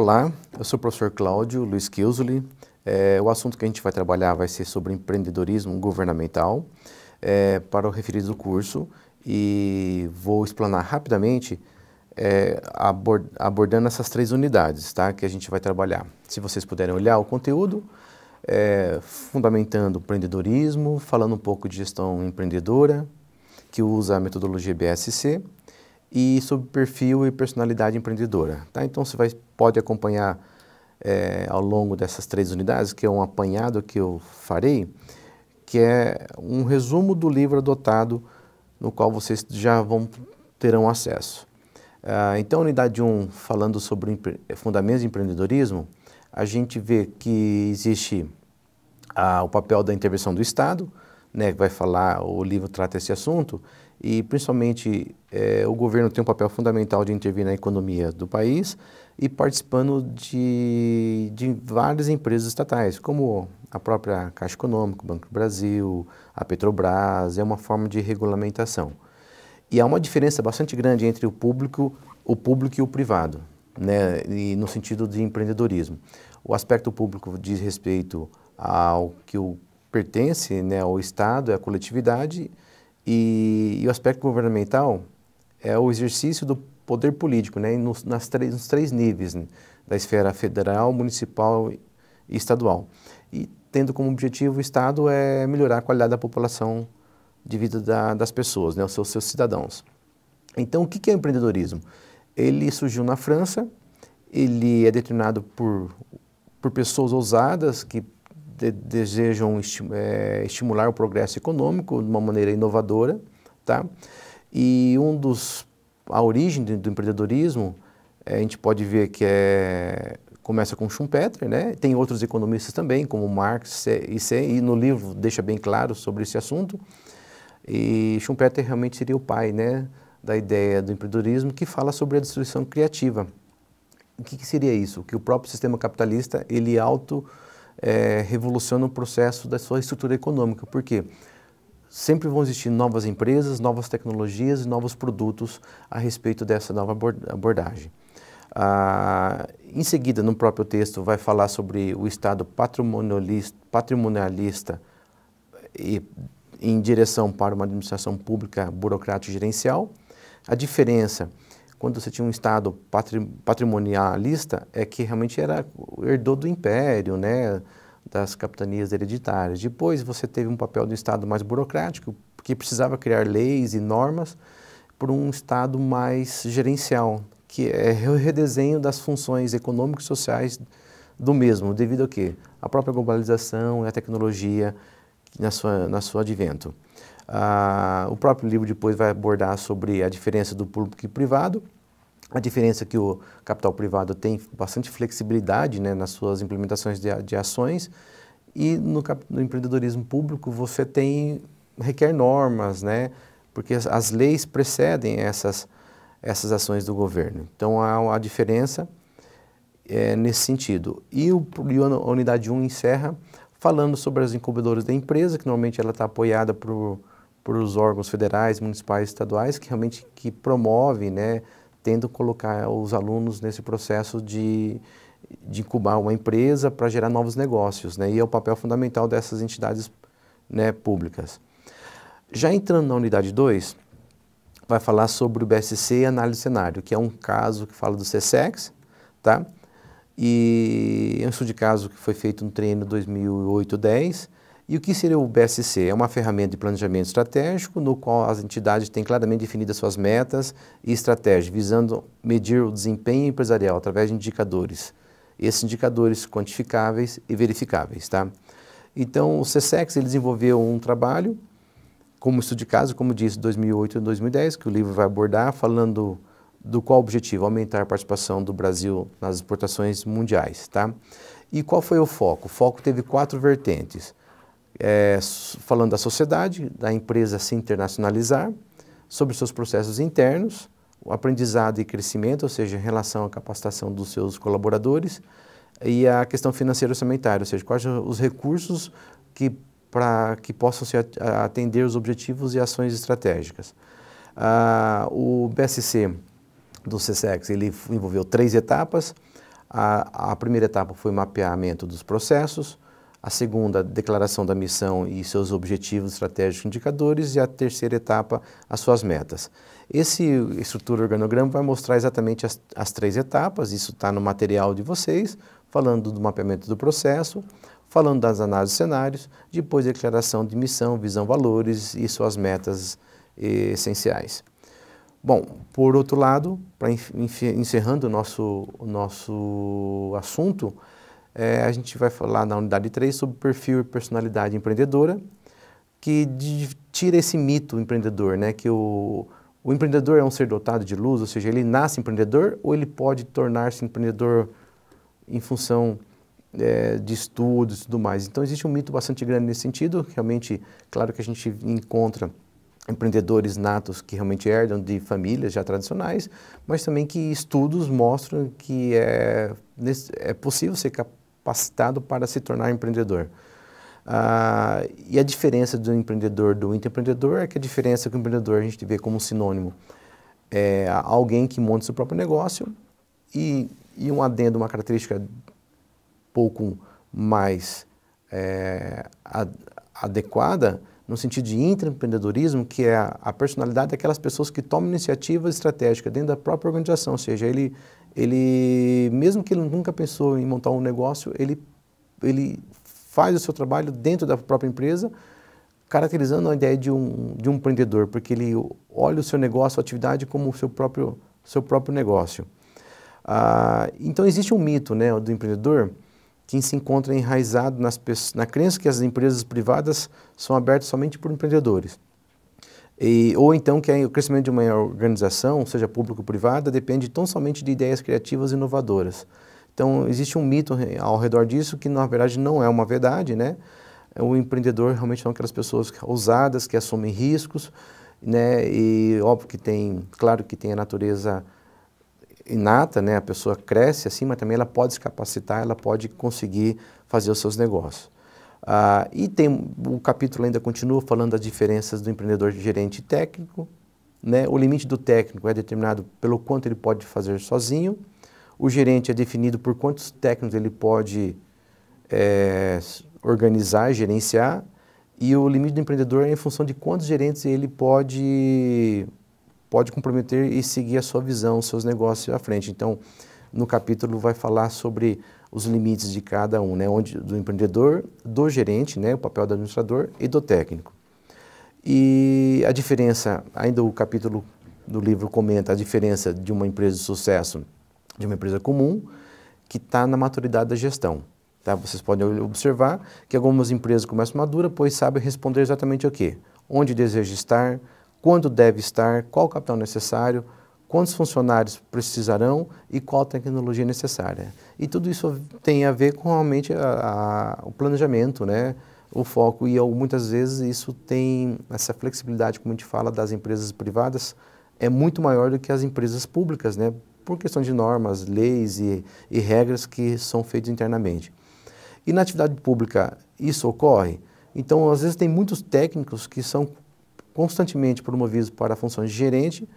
Olá, eu sou o professor Cláudio Luiz Kiusoli. É, o assunto que a gente vai trabalhar vai ser sobre empreendedorismo governamental é, para o referido curso e vou explanar rapidamente é, abord, abordando essas três unidades tá, que a gente vai trabalhar. Se vocês puderem olhar o conteúdo, é, fundamentando o empreendedorismo, falando um pouco de gestão empreendedora, que usa a metodologia BSC, e sobre perfil e personalidade empreendedora. Tá? Então você vai, pode acompanhar é, ao longo dessas três unidades, que é um apanhado que eu farei, que é um resumo do livro adotado, no qual vocês já vão terão acesso. Ah, então, unidade 1, falando sobre fundamentos de empreendedorismo, a gente vê que existe ah, o papel da intervenção do Estado, né, que vai falar, o livro trata esse assunto, e principalmente é, o governo tem um papel fundamental de intervir na economia do país e participando de, de várias empresas estatais, como a própria Caixa Econômica, o Banco do Brasil, a Petrobras, é uma forma de regulamentação. E há uma diferença bastante grande entre o público, o público e o privado, né, e no sentido de empreendedorismo. O aspecto público diz respeito ao que o pertence né, ao Estado, à é coletividade, e, e, o aspecto governamental é o exercício do poder político, né, nos, nas três, nos três níveis, né, da esfera federal, municipal e estadual. E tendo como objetivo o Estado é melhorar a qualidade da população de vida da, das pessoas, né, os seus, seus cidadãos. Então, o que é empreendedorismo? Ele surgiu na França, ele é determinado por, por pessoas ousadas que de, desejam esti é, estimular o progresso econômico de uma maneira inovadora, tá? E um dos a origem do, do empreendedorismo é, a gente pode ver que é começa com Schumpeter, né? Tem outros economistas também, como Marx e C, e no livro deixa bem claro sobre esse assunto. E Schumpeter realmente seria o pai, né, da ideia do empreendedorismo que fala sobre a destruição criativa. O que, que seria isso? Que o próprio sistema capitalista ele auto é, revoluciona o processo da sua estrutura econômica, porque sempre vão existir novas empresas, novas tecnologias e novos produtos a respeito dessa nova abordagem. Ah, em seguida, no próprio texto, vai falar sobre o Estado patrimonialista, patrimonialista e, em direção para uma administração pública burocrática e gerencial, a diferença quando você tinha um Estado patrimonialista, é que realmente era herdou do império, né, das capitanias hereditárias. Depois você teve um papel do Estado mais burocrático, que precisava criar leis e normas, por um Estado mais gerencial, que é o redesenho das funções econômicas e sociais do mesmo, devido a quê? A própria globalização e a tecnologia na sua, na sua advento. Ah, o próprio livro depois vai abordar sobre a diferença do público e privado, a diferença é que o capital privado tem bastante flexibilidade né, nas suas implementações de, de ações e no, no, empreendedorismo público você tem requer normas, né, porque as, as leis precedem essas, essas ações do governo. Então há uma diferença é, nesse sentido. E, o, e a unidade 1 encerra falando sobre as incubadoras da empresa, que normalmente ela está apoiada por por os órgãos federais, municipais, estaduais, que realmente que promovem, né, tendo colocar os alunos nesse processo de, de incubar uma empresa para gerar novos negócios, né, e é o papel fundamental dessas entidades né, públicas. Já entrando na unidade 2, vai falar sobre o BSC e análise cenário, que é um caso que fala do CSEX, tá? E é um estudo de caso que foi feito no treino 2008-10, e o que seria o BSC? É uma ferramenta de planejamento estratégico no qual as entidades têm claramente definidas suas metas e estratégias, visando medir o desempenho empresarial através de indicadores. Esses indicadores quantificáveis e verificáveis, tá? Então, o CSEX desenvolveu um trabalho como estudo de caso, como disse, 2008 e 2010, que o livro vai abordar, falando do qual objetivo? Aumentar a participação do Brasil nas exportações mundiais, tá? E qual foi o foco? O foco teve quatro vertentes é, falando da sociedade, da empresa se internacionalizar, sobre seus processos internos, o aprendizado e crescimento, ou seja, em relação à capacitação dos seus colaboradores, e a questão financeira e orçamentária, ou seja, quais os recursos que, pra, que possam se atender os objetivos e ações estratégicas. Ah, o BSC do CSEX ele envolveu três etapas. A, a primeira etapa foi o mapeamento dos processos, a segunda, a declaração da missão e seus objetivos estratégicos indicadores, e a terceira etapa, as suas metas. Esse estrutura organograma vai mostrar exatamente as, as três etapas, isso está no material de vocês, falando do mapeamento do processo, falando das análises de cenários, depois declaração de missão, visão, valores e suas metas eh, essenciais. Bom, por outro lado, para encerrando o nosso, o nosso assunto, é, a gente vai falar na unidade 3 sobre perfil e personalidade empreendedora, que de, tira esse mito empreendedor, né? Que o, o empreendedor é um ser dotado de luz, ou seja, ele nasce empreendedor ou ele pode tornar-se empreendedor em função é, de estudos e tudo mais. Então, existe um mito bastante grande nesse sentido. Realmente, claro que a gente encontra empreendedores natos que realmente herdam de famílias já tradicionais, mas também que estudos mostram que é, é possível ser capaz capacitado para se tornar empreendedor. Ah, e a diferença do empreendedor do empreendedor é que a diferença é que o empreendedor a gente vê como sinônimo é alguém que monta seu próprio negócio e, e um adendo, uma característica pouco mais é, ad, adequada no sentido de intraempreendedorismo, que é a, a personalidade daquelas pessoas que tomam iniciativa estratégica dentro da própria organização, ou seja, ele, ele mesmo que ele nunca pensou em montar um negócio, ele, ele faz o seu trabalho dentro da própria empresa, caracterizando a ideia de um, de um empreendedor, porque ele olha o seu negócio, a atividade, como o seu próprio, seu próprio negócio. Ah, então, existe um mito né, do empreendedor quem se encontra enraizado nas, na crença que as empresas privadas são abertas somente por empreendedores. E, ou então que o crescimento de uma organização, seja pública ou privada, depende tão somente de ideias criativas e inovadoras. Então, existe um mito ao redor disso que, na verdade, não é uma verdade, né? O empreendedor realmente são aquelas pessoas ousadas, que assumem riscos, né? E óbvio que tem, claro que tem a natureza inata, né? a pessoa cresce assim, mas também ela pode se capacitar, ela pode conseguir fazer os seus negócios. Ah, e tem o capítulo ainda continua falando das diferenças do empreendedor gerente e técnico. Né? O limite do técnico é determinado pelo quanto ele pode fazer sozinho. O gerente é definido por quantos técnicos ele pode é, organizar, gerenciar. E o limite do empreendedor é em função de quantos gerentes ele pode pode comprometer e seguir a sua visão, seus negócios à frente. Então, no capítulo vai falar sobre os limites de cada um, né? Onde, do empreendedor, do gerente, né? o papel do administrador e do técnico. E a diferença, ainda o capítulo do livro comenta a diferença de uma empresa de sucesso de uma empresa comum, que está na maturidade da gestão. Tá? Vocês podem observar que algumas empresas começam madura, pois sabem responder exatamente o quê? Onde deseja estar, quando deve estar, qual o capital necessário, quantos funcionários precisarão e qual tecnologia necessária. E tudo isso tem a ver com realmente a, a, o planejamento, né? o foco, e muitas vezes isso tem, essa flexibilidade, como a gente fala, das empresas privadas, é muito maior do que as empresas públicas, né? por questão de normas, leis e, e regras que são feitas internamente. E na atividade pública isso ocorre? Então, às vezes, tem muitos técnicos que são constantemente promovidos para a função de gerente,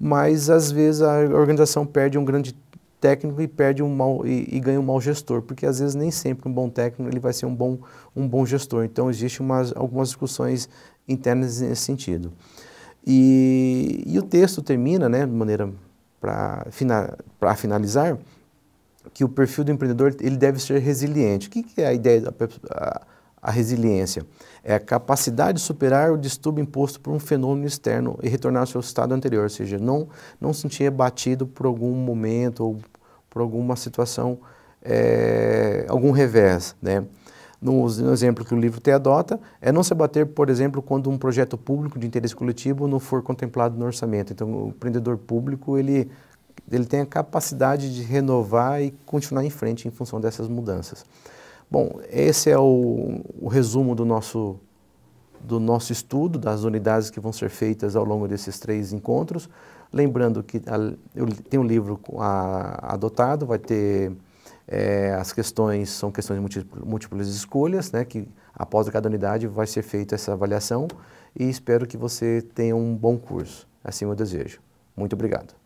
mas às vezes a organização perde um grande técnico e perde um mal e, e, ganha um mau gestor, porque às vezes nem sempre um bom técnico ele vai ser um bom um bom gestor. Então existe umas, algumas discussões internas nesse sentido. E, e o texto termina, né, de maneira para finalizar, que o perfil do empreendedor ele deve ser resiliente. O que, que é a ideia da a, a resiliência é a capacidade de superar o distúrbio imposto por um fenômeno externo e retornar ao seu estado anterior, ou seja, não, não sentir abatido por algum momento ou por alguma situação, é, algum revés. Né? No, no, exemplo que o livro te adota, é não se abater, por exemplo, quando um projeto público de interesse coletivo não for contemplado no orçamento. Então, o empreendedor público, ele, ele tem a capacidade de renovar e continuar em frente em função dessas mudanças. Bom, esse é o, o resumo do nosso, do nosso estudo, das unidades que vão ser feitas ao longo desses três encontros. Lembrando que a, eu tenho um livro a, adotado, vai ter é, as questões, são questões de múltiplas escolhas, né, que após cada unidade vai ser feita essa avaliação e espero que você tenha um bom curso. Assim eu desejo. Muito obrigado.